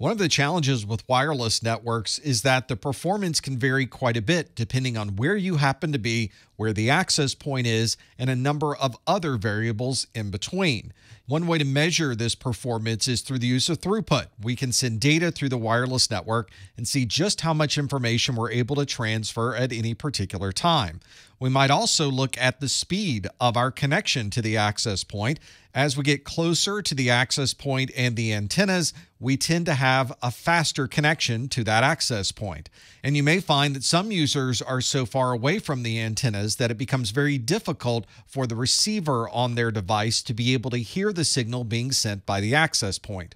One of the challenges with wireless networks is that the performance can vary quite a bit depending on where you happen to be, where the access point is, and a number of other variables in between. One way to measure this performance is through the use of throughput. We can send data through the wireless network and see just how much information we're able to transfer at any particular time. We might also look at the speed of our connection to the access point. As we get closer to the access point and the antennas, we tend to have a faster connection to that access point. And you may find that some users are so far away from the antennas that it becomes very difficult for the receiver on their device to be able to hear the the signal being sent by the access point.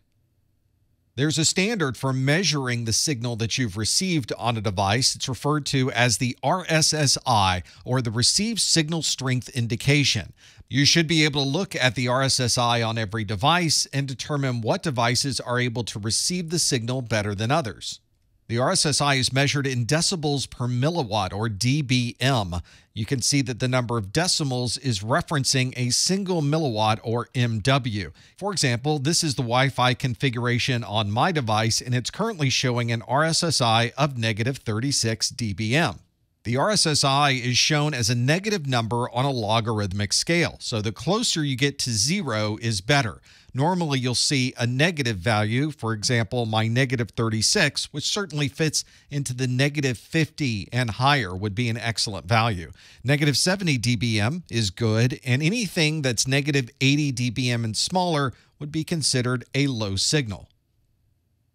There's a standard for measuring the signal that you've received on a device. It's referred to as the RSSI, or the Received Signal Strength Indication. You should be able to look at the RSSI on every device and determine what devices are able to receive the signal better than others. The RSSI is measured in decibels per milliwatt, or dBm. You can see that the number of decimals is referencing a single milliwatt, or MW. For example, this is the Wi Fi configuration on my device, and it's currently showing an RSSI of negative 36 dBm. The RSSI is shown as a negative number on a logarithmic scale, so the closer you get to zero is better. Normally, you'll see a negative value, for example, my negative 36, which certainly fits into the negative 50 and higher would be an excellent value. Negative 70 dBm is good, and anything that's negative 80 dBm and smaller would be considered a low signal.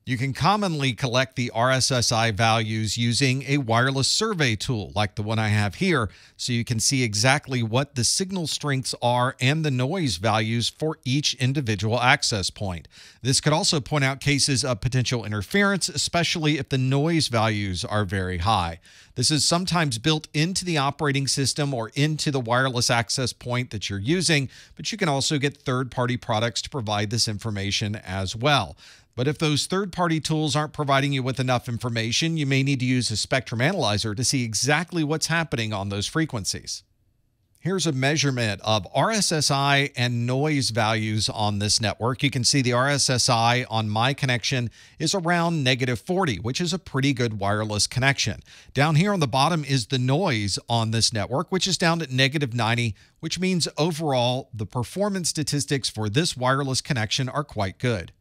You can commonly collect the RSSI values using a wireless survey tool like the one I have here, so you can see exactly what the signal strengths are and the noise values for each individual access point. This could also point out cases of potential interference, especially if the noise values are very high. This is sometimes built into the operating system or into the wireless access point that you're using, but you can also get third party products to provide this information as well. But if those third party tools aren't providing you with enough information, you may need to use a spectrum analyzer to see exactly what's happening on those frequencies. Here's a measurement of RSSI and noise values on this network. You can see the RSSI on my connection is around negative 40, which is a pretty good wireless connection. Down here on the bottom is the noise on this network, which is down at negative 90, which means overall the performance statistics for this wireless connection are quite good.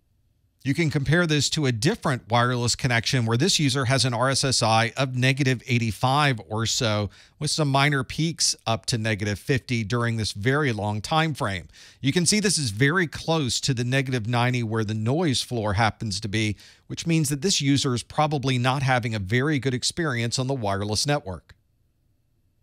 You can compare this to a different wireless connection where this user has an RSSI of negative 85 or so with some minor peaks up to negative 50 during this very long time frame. You can see this is very close to the negative 90 where the noise floor happens to be, which means that this user is probably not having a very good experience on the wireless network.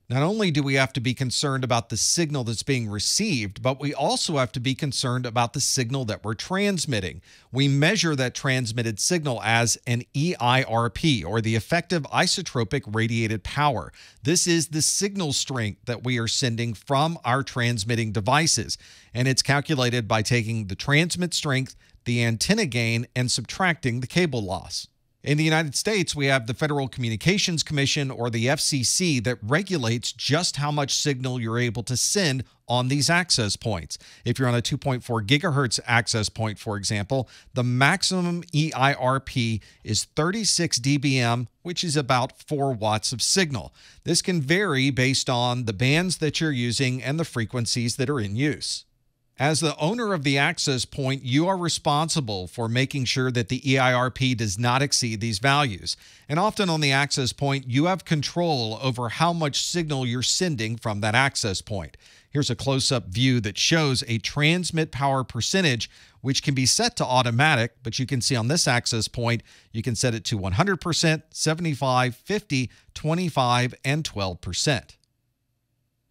Not only do we have to be concerned about the signal that's being received, but we also have to be concerned about the signal that we're transmitting. We measure that transmitted signal as an EIRP, or the effective isotropic radiated power. This is the signal strength that we are sending from our transmitting devices, and it's calculated by taking the transmit strength, the antenna gain, and subtracting the cable loss. In the United States, we have the Federal Communications Commission or the FCC that regulates just how much signal you're able to send on these access points. If you're on a 2.4 gigahertz access point, for example, the maximum EIRP is 36 dBm, which is about 4 watts of signal. This can vary based on the bands that you're using and the frequencies that are in use. As the owner of the access point, you are responsible for making sure that the EIRP does not exceed these values. And often on the access point, you have control over how much signal you're sending from that access point. Here's a close-up view that shows a transmit power percentage, which can be set to automatic, but you can see on this access point, you can set it to 100%, 75, 50, 25, and 12%.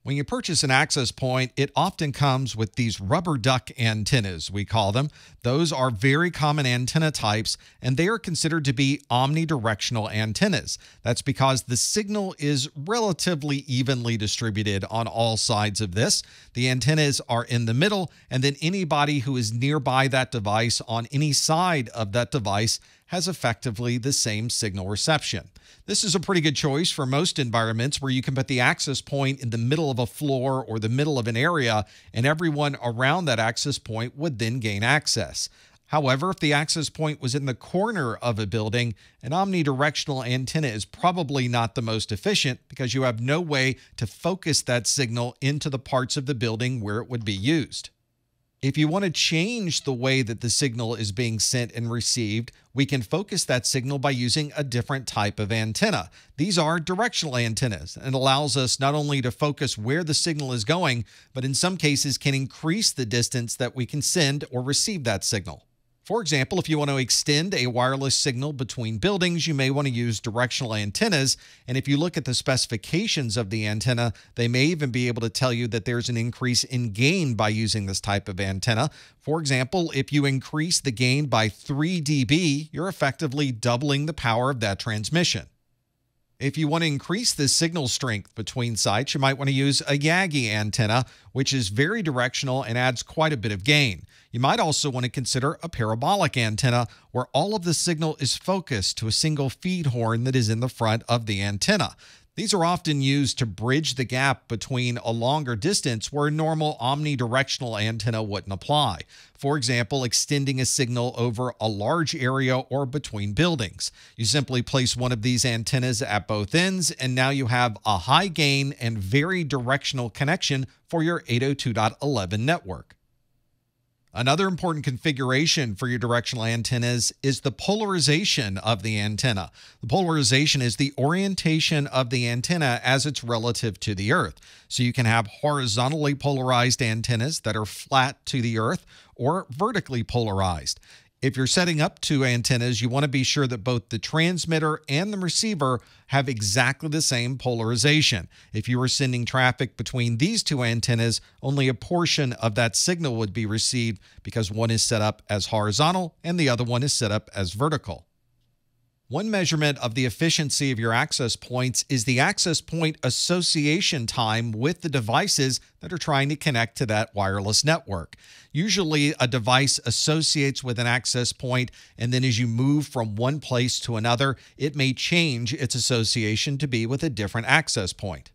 When you purchase an access point, it often comes with these rubber duck antennas, we call them. Those are very common antenna types, and they are considered to be omnidirectional antennas. That's because the signal is relatively evenly distributed on all sides of this. The antennas are in the middle, and then anybody who is nearby that device on any side of that device has effectively the same signal reception. This is a pretty good choice for most environments where you can put the access point in the middle of a floor or the middle of an area, and everyone around that access point would then gain access. However, if the access point was in the corner of a building, an omnidirectional antenna is probably not the most efficient because you have no way to focus that signal into the parts of the building where it would be used. If you want to change the way that the signal is being sent and received, we can focus that signal by using a different type of antenna. These are directional antennas and allows us not only to focus where the signal is going, but in some cases can increase the distance that we can send or receive that signal. For example, if you want to extend a wireless signal between buildings, you may want to use directional antennas. And if you look at the specifications of the antenna, they may even be able to tell you that there's an increase in gain by using this type of antenna. For example, if you increase the gain by 3 dB, you're effectively doubling the power of that transmission. If you want to increase the signal strength between sites, you might want to use a Yagi antenna, which is very directional and adds quite a bit of gain. You might also want to consider a parabolic antenna, where all of the signal is focused to a single feed horn that is in the front of the antenna. These are often used to bridge the gap between a longer distance where a normal omnidirectional antenna wouldn't apply. For example, extending a signal over a large area or between buildings. You simply place one of these antennas at both ends, and now you have a high gain and very directional connection for your 802.11 network. Another important configuration for your directional antennas is the polarization of the antenna. The polarization is the orientation of the antenna as it's relative to the Earth. So you can have horizontally polarized antennas that are flat to the Earth or vertically polarized. If you're setting up two antennas, you want to be sure that both the transmitter and the receiver have exactly the same polarization. If you were sending traffic between these two antennas, only a portion of that signal would be received because one is set up as horizontal and the other one is set up as vertical. One measurement of the efficiency of your access points is the access point association time with the devices that are trying to connect to that wireless network. Usually, a device associates with an access point, and then as you move from one place to another, it may change its association to be with a different access point.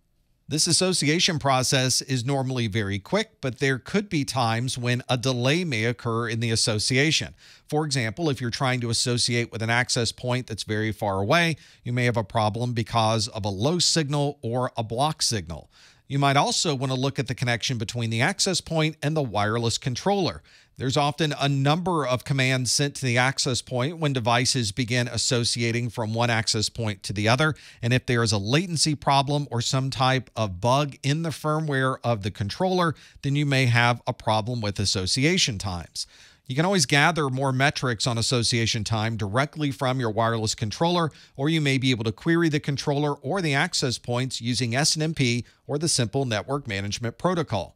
This association process is normally very quick, but there could be times when a delay may occur in the association. For example, if you're trying to associate with an access point that's very far away, you may have a problem because of a low signal or a block signal. You might also want to look at the connection between the access point and the wireless controller. There's often a number of commands sent to the access point when devices begin associating from one access point to the other. And if there is a latency problem or some type of bug in the firmware of the controller, then you may have a problem with association times. You can always gather more metrics on association time directly from your wireless controller, or you may be able to query the controller or the access points using SNMP or the simple network management protocol.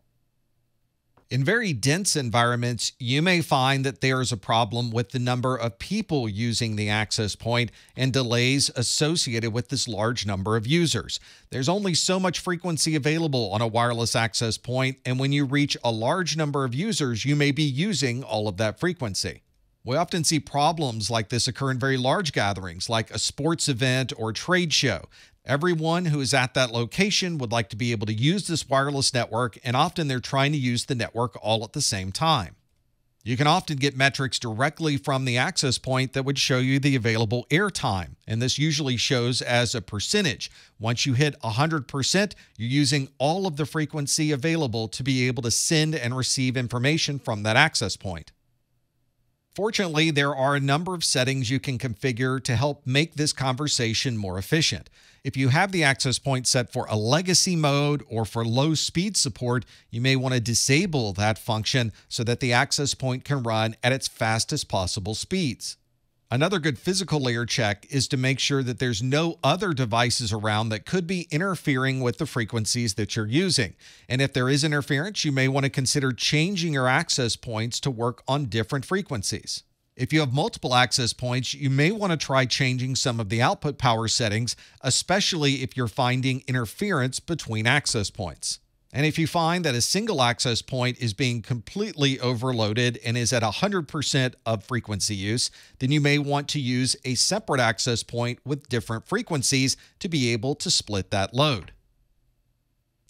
In very dense environments, you may find that there is a problem with the number of people using the access point and delays associated with this large number of users. There's only so much frequency available on a wireless access point, and when you reach a large number of users, you may be using all of that frequency. We often see problems like this occur in very large gatherings, like a sports event or trade show. Everyone who is at that location would like to be able to use this wireless network, and often they're trying to use the network all at the same time. You can often get metrics directly from the access point that would show you the available airtime, and this usually shows as a percentage. Once you hit 100%, you're using all of the frequency available to be able to send and receive information from that access point. Fortunately, there are a number of settings you can configure to help make this conversation more efficient. If you have the access point set for a legacy mode or for low speed support, you may want to disable that function so that the access point can run at its fastest possible speeds. Another good physical layer check is to make sure that there's no other devices around that could be interfering with the frequencies that you're using. And if there is interference, you may want to consider changing your access points to work on different frequencies. If you have multiple access points, you may want to try changing some of the output power settings, especially if you're finding interference between access points. And if you find that a single access point is being completely overloaded and is at 100% of frequency use, then you may want to use a separate access point with different frequencies to be able to split that load.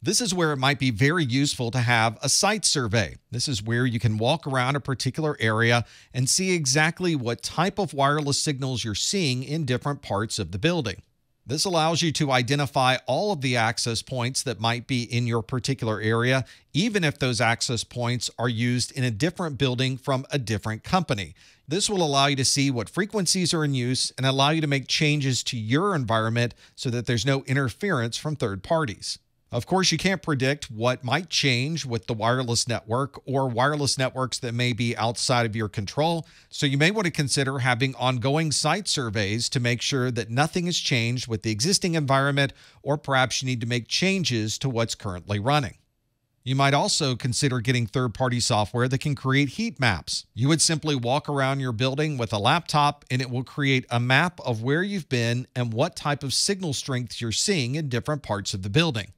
This is where it might be very useful to have a site survey. This is where you can walk around a particular area and see exactly what type of wireless signals you're seeing in different parts of the building. This allows you to identify all of the access points that might be in your particular area, even if those access points are used in a different building from a different company. This will allow you to see what frequencies are in use and allow you to make changes to your environment so that there's no interference from third parties. Of course, you can't predict what might change with the wireless network or wireless networks that may be outside of your control, so you may want to consider having ongoing site surveys to make sure that nothing has changed with the existing environment, or perhaps you need to make changes to what's currently running. You might also consider getting third party software that can create heat maps. You would simply walk around your building with a laptop and it will create a map of where you've been and what type of signal strength you're seeing in different parts of the building.